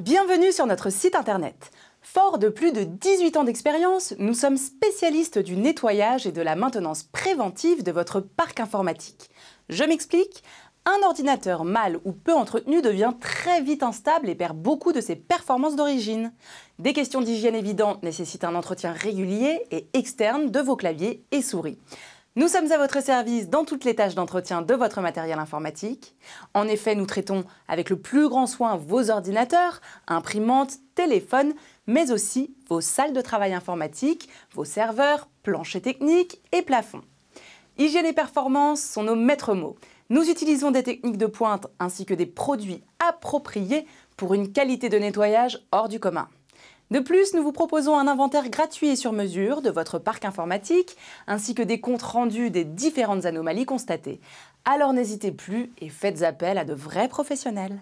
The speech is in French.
Bienvenue sur notre site internet. Fort de plus de 18 ans d'expérience, nous sommes spécialistes du nettoyage et de la maintenance préventive de votre parc informatique. Je m'explique un ordinateur mal ou peu entretenu devient très vite instable et perd beaucoup de ses performances d'origine. Des questions d'hygiène évidentes nécessitent un entretien régulier et externe de vos claviers et souris. Nous sommes à votre service dans toutes les tâches d'entretien de votre matériel informatique. En effet, nous traitons avec le plus grand soin vos ordinateurs, imprimantes, téléphones, mais aussi vos salles de travail informatique, vos serveurs, planchers techniques et plafonds. Hygiène et performance sont nos maîtres mots. Nous utilisons des techniques de pointe ainsi que des produits appropriés pour une qualité de nettoyage hors du commun. De plus, nous vous proposons un inventaire gratuit et sur mesure de votre parc informatique, ainsi que des comptes rendus des différentes anomalies constatées. Alors n'hésitez plus et faites appel à de vrais professionnels.